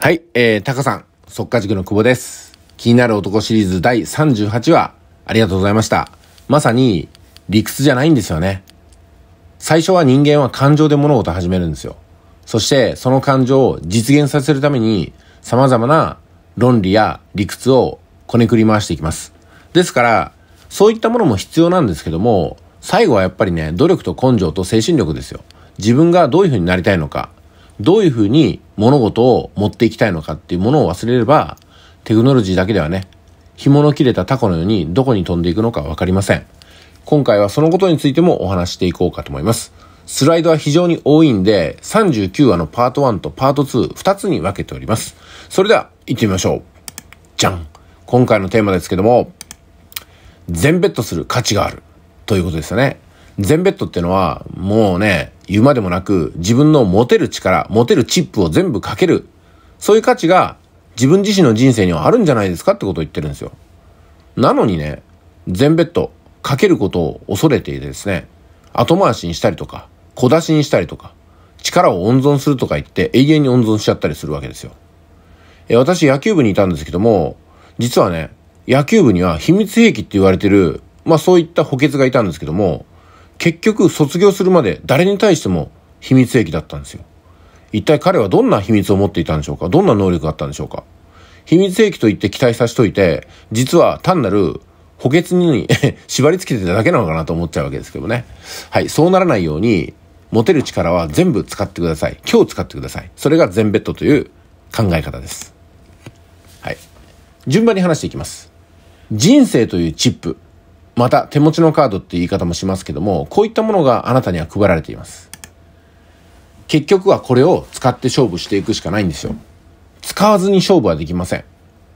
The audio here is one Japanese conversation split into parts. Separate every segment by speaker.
Speaker 1: はい、えー、タカさん、速稼塾の久保です。気になる男シリーズ第38話、ありがとうございました。まさに、理屈じゃないんですよね。最初は人間は感情で物事始めるんですよ。そして、その感情を実現させるために、様々な論理や理屈をこねくり回していきます。ですから、そういったものも必要なんですけども、最後はやっぱりね、努力と根性と精神力ですよ。自分がどういうふうになりたいのか、どういうふうに物事を持っていきたいのかっていうものを忘れれば、テクノロジーだけではね、紐の切れたタコのようにどこに飛んでいくのかわかりません。今回はそのことについてもお話していこうかと思います。スライドは非常に多いんで、39話のパート1とパート2、2つに分けております。それでは、行ってみましょう。じゃん今回のテーマですけども、全ベットする価値がある。ということですよね。全ベッドってのは、もうね、言うまでもなく、自分の持てる力、持てるチップを全部かける。そういう価値が、自分自身の人生にはあるんじゃないですかってことを言ってるんですよ。なのにね、全ベッド、かけることを恐れていてですね、後回しにしたりとか、小出しにしたりとか、力を温存するとか言って永遠に温存しちゃったりするわけですよ。え私野球部にいたんですけども、実はね、野球部には秘密兵器って言われてる、まあそういった補欠がいたんですけども、結局卒業するまで誰に対しても秘密兵器だったんですよ。一体彼はどんな秘密を持っていたんでしょうかどんな能力があったんでしょうか秘密兵器と言って期待させといて、実は単なる補欠に 縛り付けてただけなのかなと思っちゃうわけですけどね。はい、そうならないように、持てる力は全部使ってください。今日使ってください。それが全ベッドという考え方です。はい。順番に話していきます。人生というチップ。また、手持ちのカードっていう言い方もしますけども、こういったものがあなたには配られています。結局はこれを使って勝負していくしかないんですよ。使わずに勝負はできません。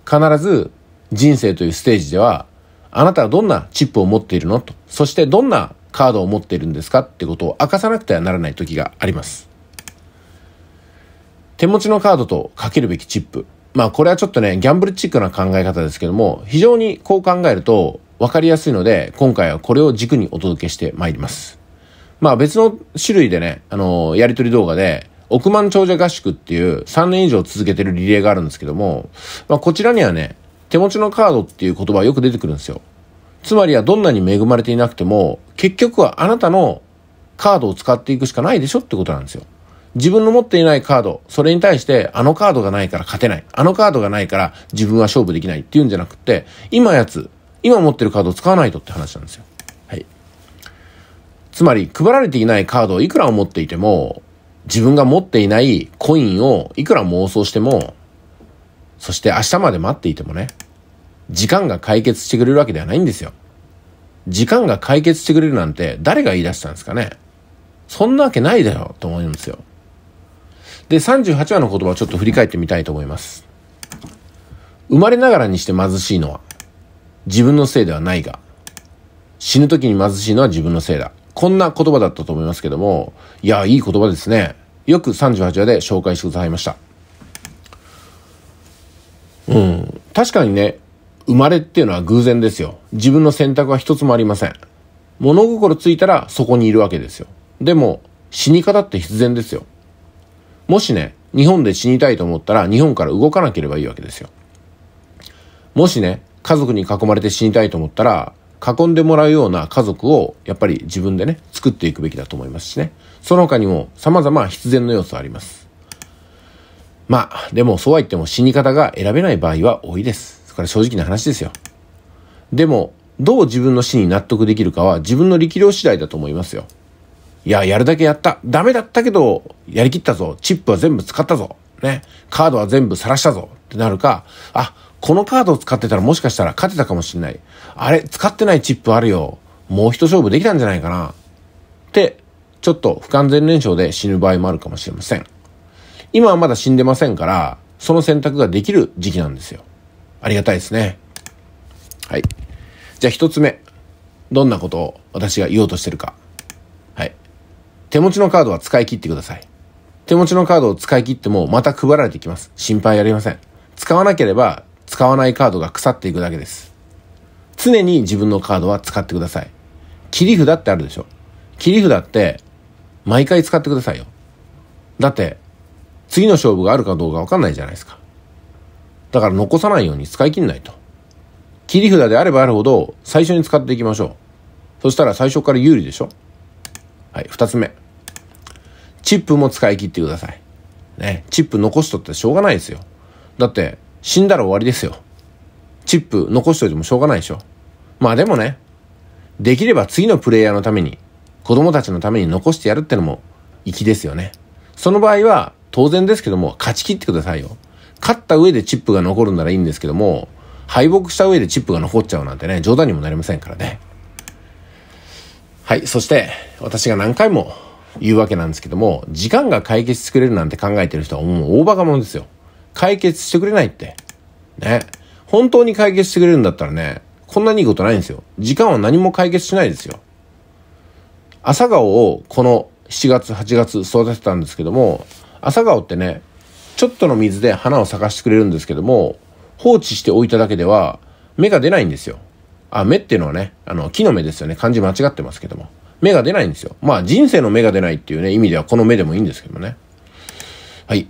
Speaker 1: 必ず人生というステージでは、あなたはどんなチップを持っているのと、そしてどんなカードを持っているんですかってことを明かさなくてはならない時があります。手持ちのカードとかけるべきチップ。まあこれはちょっとね、ギャンブルチックな考え方ですけども、非常にこう考えると、分かりやすいので、今回はこれを軸にお届けしてまいります。まあ別の種類でね、あのー、やりとり動画で、億万長者合宿っていう3年以上続けてるリレーがあるんですけども、まあこちらにはね、手持ちのカードっていう言葉はよく出てくるんですよ。つまりはどんなに恵まれていなくても、結局はあなたのカードを使っていくしかないでしょってことなんですよ。自分の持っていないカード、それに対して、あのカードがないから勝てない。あのカードがないから自分は勝負できないっていうんじゃなくて、今やつ、今持ってるカードを使わないとって話なんですよ。はい。つまり、配られていないカードをいくら持っていても、自分が持っていないコインをいくら妄想しても、そして明日まで待っていてもね、時間が解決してくれるわけではないんですよ。時間が解決してくれるなんて誰が言い出したんですかねそんなわけないだよと思うんですよ。で、38話の言葉をちょっと振り返ってみたいと思います。生まれながらにして貧しいのは、自分のせいではないが、死ぬ時に貧しいのは自分のせいだ。こんな言葉だったと思いますけども、いや、いい言葉ですね。よく38話で紹介してくださいました。うん。確かにね、生まれっていうのは偶然ですよ。自分の選択は一つもありません。物心ついたらそこにいるわけですよ。でも、死に方って必然ですよ。もしね、日本で死にたいと思ったら日本から動かなければいいわけですよ。もしね、家族に囲まれて死にたいと思ったら、囲んでもらうような家族を、やっぱり自分でね、作っていくべきだと思いますしね。その他にも様々必然の要素あります。まあ、でもそうは言っても死に方が選べない場合は多いです。それ正直な話ですよ。でも、どう自分の死に納得できるかは自分の力量次第だと思いますよ。いや、やるだけやった。ダメだったけど、やりきったぞ。チップは全部使ったぞ。ね。カードは全部晒したぞ。ってなるか、あ、このカードを使ってたらもしかしたら勝てたかもしんない。あれ、使ってないチップあるよ。もう一勝負できたんじゃないかな。って、ちょっと不完全燃焼で死ぬ場合もあるかもしれません。今はまだ死んでませんから、その選択ができる時期なんですよ。ありがたいですね。はい。じゃあ一つ目。どんなことを私が言おうとしてるか。はい。手持ちのカードは使い切ってください。手持ちのカードを使い切ってもまた配られてきます。心配ありません。使わなければ使わないカードが腐っていくだけです。常に自分のカードは使ってください。切り札ってあるでしょ。切り札って、毎回使ってくださいよ。だって、次の勝負があるかどうかわかんないじゃないですか。だから残さないように使い切んないと。切り札であればあるほど、最初に使っていきましょう。そしたら最初から有利でしょはい、二つ目。チップも使い切ってください。ね、チップ残しとってしょうがないですよ。だって、死んだら終わりですよ。チップ残しといてもしょうがないでしょ。まあでもね、できれば次のプレイヤーのために、子供たちのために残してやるってのも粋ですよね。その場合は、当然ですけども、勝ち切ってくださいよ。勝った上でチップが残るならいいんですけども、敗北した上でチップが残っちゃうなんてね、冗談にもなりませんからね。はい、そして、私が何回も言うわけなんですけども、時間が解決してくれるなんて考えてる人はもう大バカ者ですよ。解決してくれないって。ね。本当に解決してくれるんだったらね、こんなにいいことないんですよ。時間は何も解決しないですよ。朝顔をこの7月、8月育てたんですけども、朝顔ってね、ちょっとの水で花を咲かしてくれるんですけども、放置しておいただけでは芽が出ないんですよ。あ、芽っていうのはね、あの、木の芽ですよね。漢字間違ってますけども。芽が出ないんですよ。まあ人生の芽が出ないっていうね、意味ではこの芽でもいいんですけどもね。はい。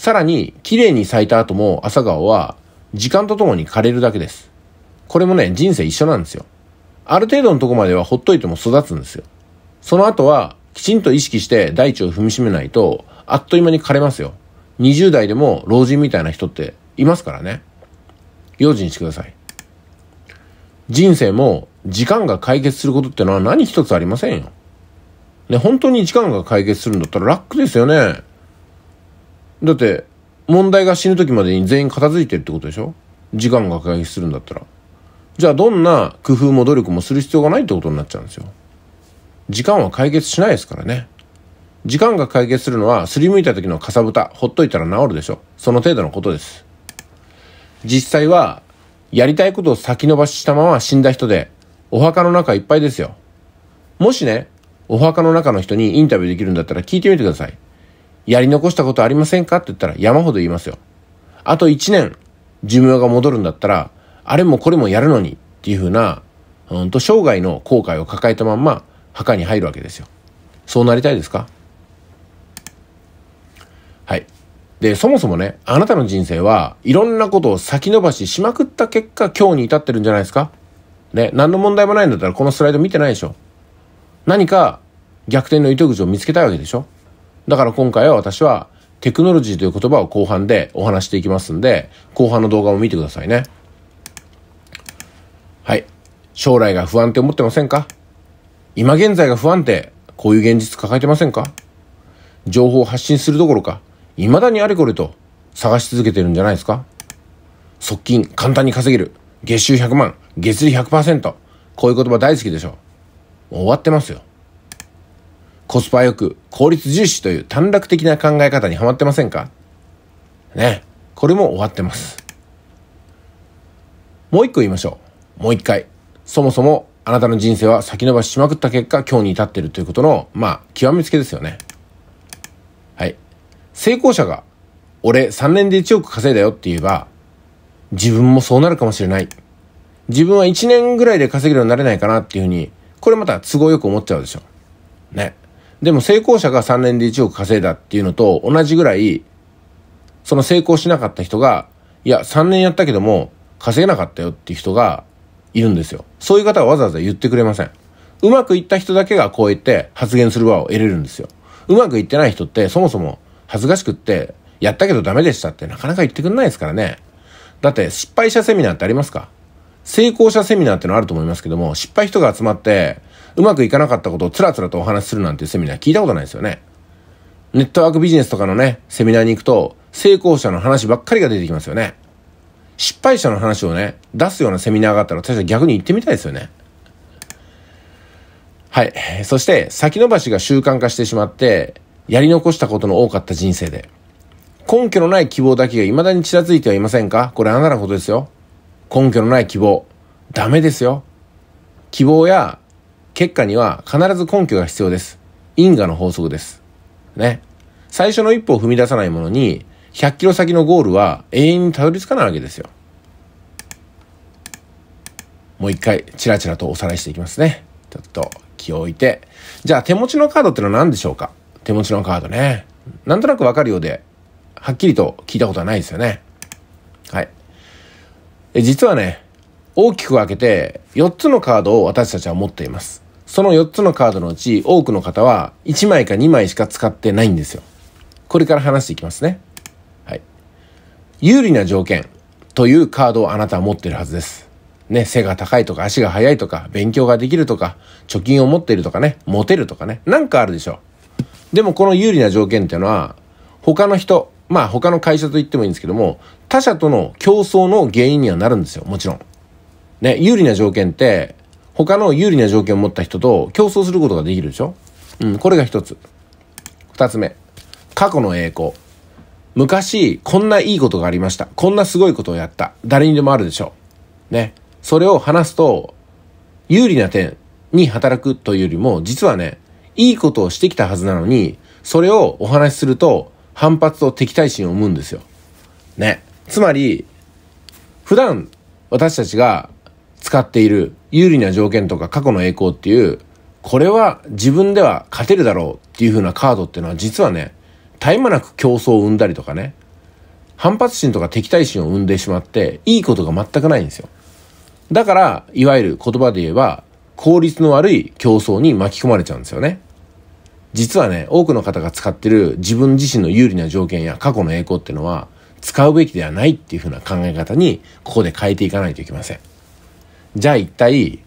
Speaker 1: さらに、綺麗に咲いた後も朝顔は、時間とともに枯れるだけです。これもね、人生一緒なんですよ。ある程度のとこまではほっといても育つんですよ。その後は、きちんと意識して大地を踏みしめないと、あっという間に枯れますよ。20代でも老人みたいな人っていますからね。用心してください。人生も時間が解決することってのは何一つありませんよ。ね、本当に時間が解決するんだったら楽ですよね。だって問題が死ぬ時までに全員片付いてるってことでしょ時間が解決するんだったらじゃあどんな工夫も努力もする必要がないってことになっちゃうんですよ時間は解決しないですからね時間が解決するのはすりむいた時のかさぶたほっといたら治るでしょその程度のことです実際はやりたいことを先延ばししたまま死んだ人でお墓の中いっぱいですよもしねお墓の中の人にインタビューできるんだったら聞いてみてくださいやり残したことありませんかって言ったら山ほど言いますよ。あと1年、寿命が戻るんだったら、あれもこれもやるのにっていうふうな、うんと生涯の後悔を抱えたまんま墓に入るわけですよ。そうなりたいですかはい。で、そもそもね、あなたの人生はいろんなことを先延ばししまくった結果今日に至ってるんじゃないですかね、何の問題もないんだったらこのスライド見てないでしょ。何か逆転の糸口を見つけたいわけでしょだから今回は私はテクノロジーという言葉を後半でお話していきますんで、後半の動画を見てくださいね。はい。将来が不安って思ってませんか今現在が不安定、こういう現実抱えてませんか情報を発信するどころか、未だにあれこれと探し続けてるんじゃないですか側近、簡単に稼げる。月収100万、月利100%。こういう言葉大好きでしょ。終わってますよ。コスパ良く、効率重視という短絡的な考え方にはまってませんかね。これも終わってます。もう一個言いましょう。もう一回。そもそもあなたの人生は先延ばししまくった結果、今日に至ってるということの、まあ、極めつけですよね。はい。成功者が、俺3年で1億稼いだよって言えば、自分もそうなるかもしれない。自分は1年ぐらいで稼げるようになれないかなっていうふうに、これまた都合よく思っちゃうでしょ。ね。でも成功者が3年で1億稼いだっていうのと同じぐらい、その成功しなかった人が、いや、3年やったけども稼げなかったよっていう人がいるんですよ。そういう方はわざわざ言ってくれません。うまくいった人だけがこう言って発言する場を得れるんですよ。うまくいってない人ってそもそも恥ずかしくって、やったけどダメでしたってなかなか言ってくんないですからね。だって失敗者セミナーってありますか成功者セミナーってのあると思いますけども、失敗人が集まって、うまくいかなかったことをつらつらとお話しするなんていうセミナー聞いたことないですよね。ネットワークビジネスとかのね、セミナーに行くと、成功者の話ばっかりが出てきますよね。失敗者の話をね、出すようなセミナーがあったら、確か逆に行ってみたいですよね。はい。そして、先延ばしが習慣化してしまって、やり残したことの多かった人生で、根拠のない希望だけが未だにちらついてはいませんかこれあなたのことですよ。根拠のない希望。ダメですよ。希望や結果には必ず根拠が必要です。因果の法則です。ね。最初の一歩を踏み出さないものに、100キロ先のゴールは永遠にたどり着かないわけですよ。もう一回、チラチラとおさらいしていきますね。ちょっと気を置いて。じゃあ手持ちのカードってのは何でしょうか手持ちのカードね。なんとなくわかるようで、はっきりと聞いたことはないですよね。はい。え実はね、大きく分けて4つのカードを私たちは持っています。その4つのカードのうち多くの方は1枚か2枚しか使ってないんですよ。これから話していきますね。はい。有利な条件というカードをあなたは持ってるはずです。ね、背が高いとか足が速いとか勉強ができるとか貯金を持っているとかね、モテるとかね、なんかあるでしょう。でもこの有利な条件っていうのは他の人、まあ他の会社と言ってもいいんですけども、他社との競争の原因にはなるんですよ、もちろん。ね、有利な条件って他の有利な条件を持った人と競争することができるでしょうん、これが一つ。二つ目。過去の栄光。昔、こんないいことがありました。こんなすごいことをやった。誰にでもあるでしょう。ね。それを話すと、有利な点に働くというよりも、実はね、いいことをしてきたはずなのに、それをお話しすると、反発と敵対心を生むんですよ。ね。つまり、普段、私たちが使っている有利な条件とか過去の栄光っていう、これは自分では勝てるだろうっていう風なカードっていうのは実はね、絶え間なく競争を生んだりとかね、反発心とか敵対心を生んでしまって、いいことが全くないんですよ。だから、いわゆる言葉で言えば、効率の悪い競争に巻き込まれちゃうんですよね。実はね、多くの方が使ってる自分自身の有利な条件や過去の栄光っていうのは、使うべきではないっていう風な考え方に、ここで変えていかないといけません。じゃあ一体、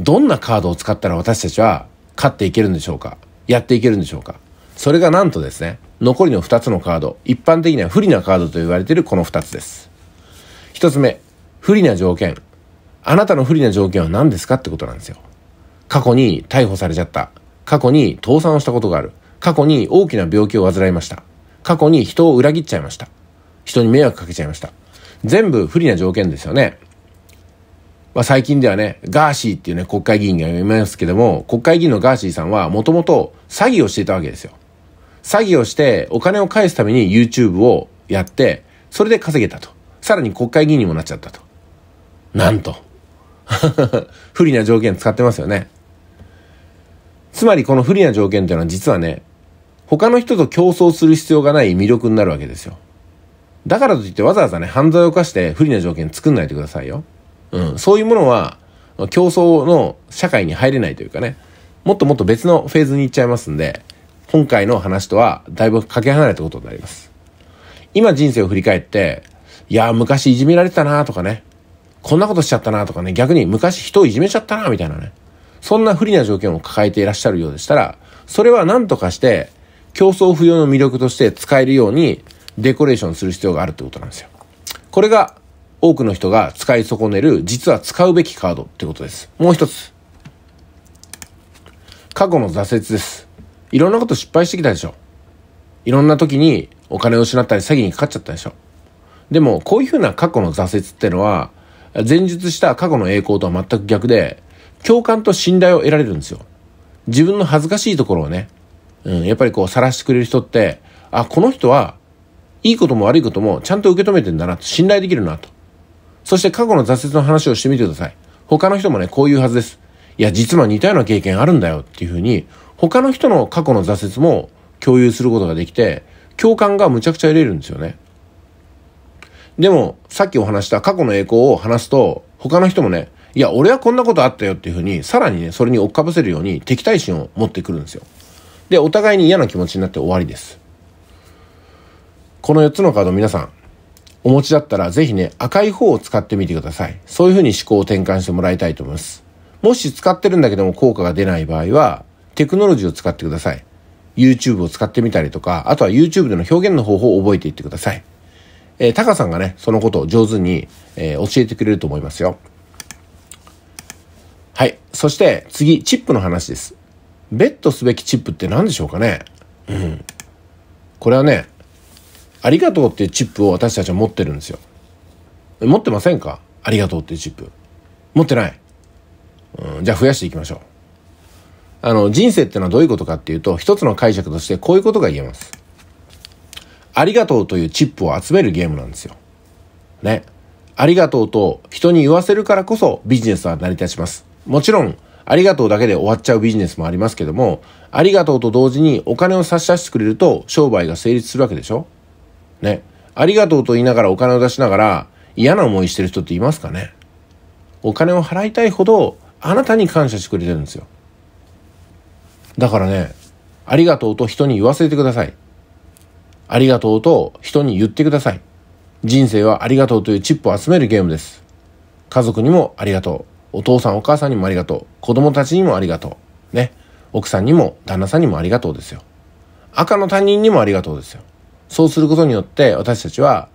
Speaker 1: どんなカードを使ったら私たちは勝っていけるんでしょうかやっていけるんでしょうかそれがなんとですね、残りの2つのカード、一般的には不利なカードと言われているこの2つです。一つ目、不利な条件。あなたの不利な条件は何ですかってことなんですよ。過去に逮捕されちゃった。過去に倒産をしたことがある。過去に大きな病気を患いました。過去に人を裏切っちゃいました。人に迷惑かけちゃいました。全部不利な条件ですよね。まあ、最近ではね、ガーシーっていうね、国会議員がいますけども、国会議員のガーシーさんはもともと詐欺をしていたわけですよ。詐欺をしてお金を返すために YouTube をやって、それで稼げたと。さらに国会議員にもなっちゃったと。なんと。不利な条件使ってますよね。つまりこの不利な条件というのは実はね、他の人と競争する必要がない魅力になるわけですよ。だからといってわざわざね、犯罪を犯して不利な条件作んないでくださいよ。うん、そういうものは、競争の社会に入れないというかね、もっともっと別のフェーズに行っちゃいますんで、今回の話とはだいぶかけ離れたことになります。今人生を振り返って、いや昔いじめられてたなとかね、こんなことしちゃったなとかね、逆に昔人をいじめちゃったなみたいなね、そんな不利な条件を抱えていらっしゃるようでしたら、それは何とかして競争不要の魅力として使えるようにデコレーションする必要があるってことなんですよ。これが多くの人が使い損ねる、実は使うべきカードってことです。もう一つ。過去の挫折です。いろんなこと失敗してきたでしょ。いろんな時にお金を失ったり詐欺にかかっちゃったでしょ。でも、こういうふうな過去の挫折ってのは、前述した過去の栄光とは全く逆で、共感と信頼を得られるんですよ。自分の恥ずかしいところをね、うん、やっぱりこう晒してくれる人って、あ、この人は、いいことも悪いこともちゃんと受け止めてんだなと、信頼できるなと。そして過去の挫折の話をしてみてください。他の人もね、こういうはずです。いや、実は似たような経験あるんだよっていうふうに、他の人の過去の挫折も共有することができて、共感がむちゃくちゃ得れるんですよね。でも、さっきお話した過去の栄光を話すと、他の人もね、いや、俺はこんなことあったよっていうふうに、さらにね、それに追っかぶせるように敵対心を持ってくるんですよ。で、お互いに嫌な気持ちになって終わりです。この4つのカード皆さん、お持ちだったらぜひね、赤い方を使ってみてください。そういうふうに思考を転換してもらいたいと思います。もし使ってるんだけども効果が出ない場合は、テクノロジーを使ってください。YouTube を使ってみたりとか、あとは YouTube での表現の方法を覚えていってください。えー、タカさんがね、そのことを上手に、えー、教えてくれると思いますよ。はい。そして次、チップの話です。ベットすべきチップって何でしょうかねうん。これはね、ありがとうっていうチップを私たちは持ってるんですよ。持ってませんかありがとうっていうチップ。持ってない。うん、じゃあ増やしていきましょう。あの、人生ってのはどういうことかっていうと、一つの解釈としてこういうことが言えます。ありがとうというチップを集めるゲームなんですよ。ね。ありがとうと人に言わせるからこそビジネスは成り立ちます。もちろん、ありがとうだけで終わっちゃうビジネスもありますけども、ありがとうと同時にお金を差し出してくれると商売が成立するわけでしょね。ありがとうと言いながらお金を出しながら嫌な思いしてる人っていますかねお金を払いたいほどあなたに感謝してくれてるんですよ。だからね、ありがとうと人に言わせてください。ありがとうと人に言ってください。人生はありがとうというチップを集めるゲームです。家族にもありがとう。お父さんお母さんにもありがとう。子供たちにもありがとう。ね。奥さんにも旦那さんにもありがとうですよ。赤の他人にもありがとうですよ。そうすることによって私たちは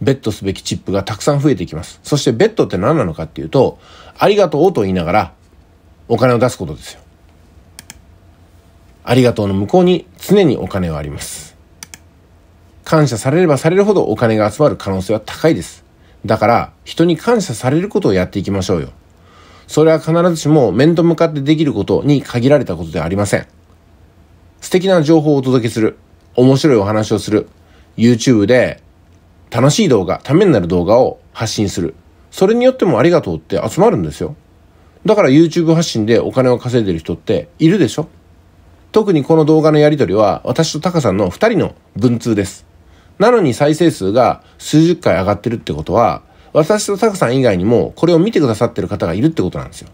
Speaker 1: ベッすべきチップがたくさん増えていきます。そしてベッドって何なのかっていうと、ありがとうと言いながらお金を出すことですよ。ありがとうの向こうに常にお金はあります。感謝されればされるほどお金が集まる可能性は高いです。だから人に感謝されることをやっていきましょうよ。それは必ずしも面と向かってできることに限られたことではありません。素敵な情報をお届けする。面白いお話をする。YouTube で楽しい動画、ためになる動画を発信する。それによってもありがとうって集まるんですよ。だから YouTube 発信でお金を稼いでる人っているでしょ特にこの動画のやりとりは私とタカさんの二人の文通です。なのに再生数が数十回上がってるってことは、私とタカさん以外にもこれを見てくださってる方がいるってことなんですよ。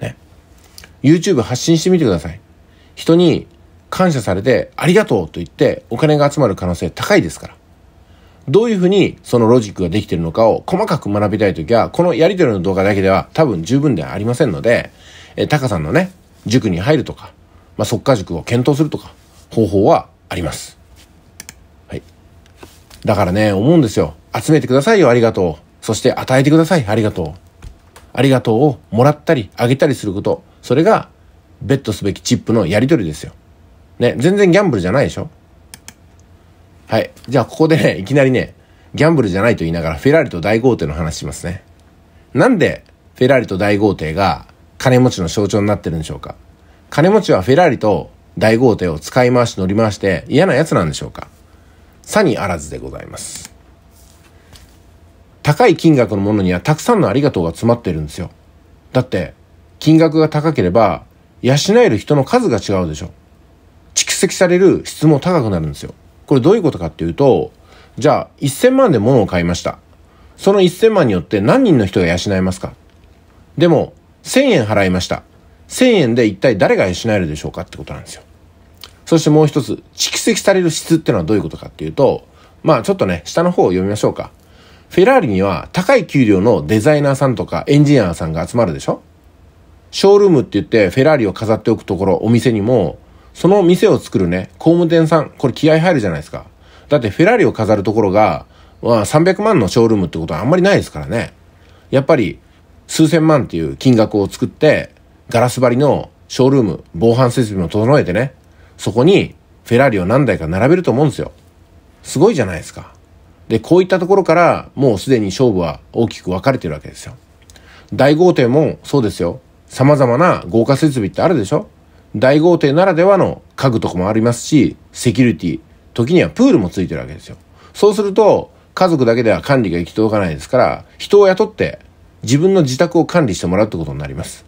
Speaker 1: ね。YouTube 発信してみてください。人に感謝されて、ありがとうと言ってお金が集まる可能性高いですから。どういうふうにそのロジックができてるのかを細かく学びたいときは、このやり取りの動画だけでは多分十分ではありませんので、えタカさんのね、塾に入るとか、まあ、即家塾を検討するとか、方法はあります。はい。だからね、思うんですよ。集めてくださいよ、ありがとう。そして与えてください、ありがとう。ありがとうをもらったり、あげたりすること。それが、ベットすべきチップのやり取りですよ。ね、全然ギャンブルじゃないでしょはい。じゃあここでね、いきなりね、ギャンブルじゃないと言いながらフェラーリと大豪邸の話しますね。なんでフェラーリと大豪邸が金持ちの象徴になってるんでしょうか金持ちはフェラーリと大豪邸を使い回し乗り回して嫌な奴なんでしょうかさにあらずでございます。高い金額のものにはたくさんのありがとうが詰まってるんですよ。だって、金額が高ければ養える人の数が違うでしょ。蓄積される質も高くなるんですよ。これどういうことかっていうと、じゃあ1000万で物を買いました。その1000万によって何人の人が養えますかでも、1000円払いました。1000円で一体誰が養えるでしょうかってことなんですよ。そしてもう一つ、蓄積される質ってのはどういうことかっていうと、まあちょっとね、下の方を読みましょうか。フェラーリには高い給料のデザイナーさんとかエンジニアさんが集まるでしょショールームって言ってフェラーリを飾っておくところ、お店にもその店を作るね、工務店さん、これ気合入るじゃないですか。だってフェラーリを飾るところが、まあ、300万のショールームってことはあんまりないですからね。やっぱり、数千万っていう金額を作って、ガラス張りのショールーム、防犯設備も整えてね、そこにフェラーリを何台か並べると思うんですよ。すごいじゃないですか。で、こういったところから、もうすでに勝負は大きく分かれてるわけですよ。大豪邸もそうですよ。様々な豪華設備ってあるでしょ大豪邸ならではの家具とかもありますし、セキュリティ、時にはプールもついてるわけですよ。そうすると、家族だけでは管理が行き届かないですから、人を雇って自分の自宅を管理してもらうってことになります。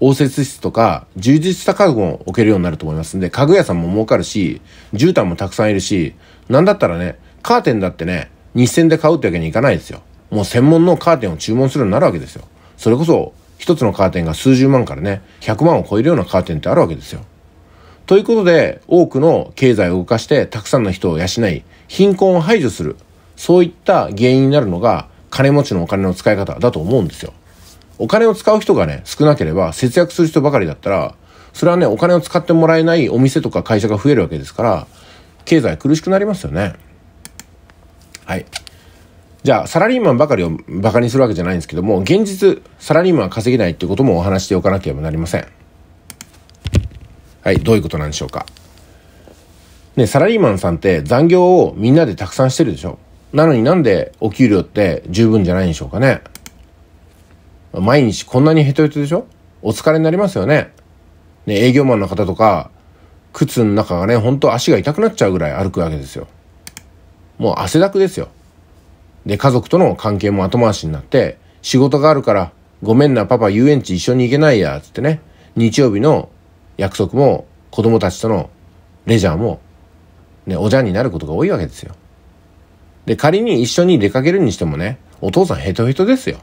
Speaker 1: 応接室とか充実した家具も置けるようになると思いますんで、家具屋さんも儲かるし、絨毯もたくさんいるし、なんだったらね、カーテンだってね、日銭で買うってわけにいかないですよ。もう専門のカーテンを注文するようになるわけですよ。それこそ一つのカーテンが数十万からね、100万を超えるようなカーテンってあるわけですよ。ということで、多くの経済を動かして、たくさんの人を養い、貧困を排除する。そういった原因になるのが、金持ちのお金の使い方だと思うんですよ。お金を使う人がね、少なければ、節約する人ばかりだったら、それはね、お金を使ってもらえないお店とか会社が増えるわけですから、経済苦しくなりますよね。はい。じゃあ、サラリーマンばかりをバカにするわけじゃないんですけども、現実、サラリーマンは稼げないっていうこともお話しておかなければなりません。はい、どういうことなんでしょうか。ね、サラリーマンさんって残業をみんなでたくさんしてるでしょ。なのになんでお給料って十分じゃないんでしょうかね。毎日こんなにヘトヘトでしょお疲れになりますよね。ね、営業マンの方とか、靴の中がね、ほんと足が痛くなっちゃうぐらい歩くわけですよ。もう汗だくですよ。で、家族との関係も後回しになって、仕事があるから、ごめんな、パパ遊園地一緒に行けないや、つってね、日曜日の約束も、子供たちとのレジャーも、ね、おじゃんになることが多いわけですよ。で、仮に一緒に出かけるにしてもね、お父さんヘトヘトですよ。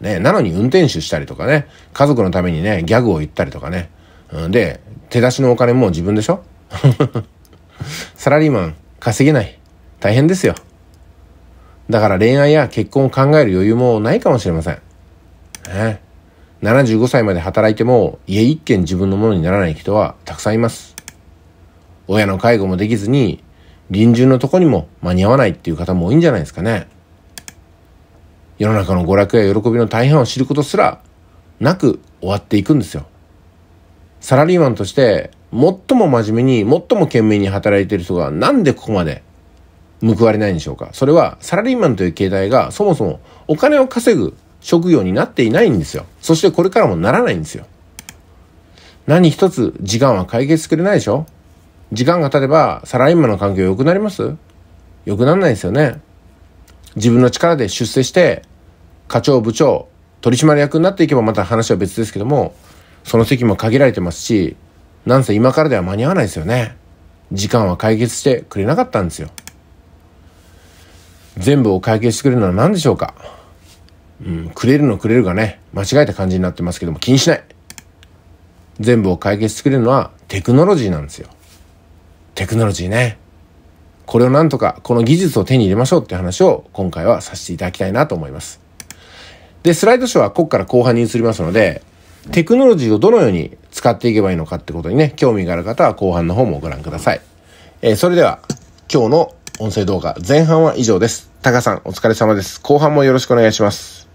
Speaker 1: ね、なのに運転手したりとかね、家族のためにね、ギャグを言ったりとかね。うん、で、手出しのお金も自分でしょ サラリーマン稼げない。大変ですよ。だから恋愛や結婚を考える余裕もないかもしれません。ね、75歳まで働いても家一軒自分のものにならない人はたくさんいます。親の介護もできずに臨終のとこにも間に合わないっていう方も多いんじゃないですかね。世の中の娯楽や喜びの大半を知ることすらなく終わっていくんですよ。サラリーマンとして最も真面目に最も懸命に働いてる人がなんでここまで報われないんでしょうかそれはサラリーマンという形態がそもそもお金を稼ぐ職業になっていないんですよ。そしてこれからもならないんですよ。何一つ時間は解決してくれないでしょ時間が経てばサラリーマンの環境良くなります良くならないですよね。自分の力で出世して課長部長取締役になっていけばまた話は別ですけどもその席も限られてますしなんせ今からでは間に合わないですよね。時間は解決してくれなかったんですよ。全部を解決してくれるのは何でしょうかうん、くれるのくれるがね、間違えた感じになってますけども気にしない。全部を解決してくれるのはテクノロジーなんですよ。テクノロジーね。これをなんとか、この技術を手に入れましょうって話を今回はさせていただきたいなと思います。で、スライドショーはここから後半に移りますので、テクノロジーをどのように使っていけばいいのかってことにね、興味がある方は後半の方もご覧ください。えー、それでは今日の音声動画前半は以上です。タカさんお疲れ様です。後半もよろしくお願いします。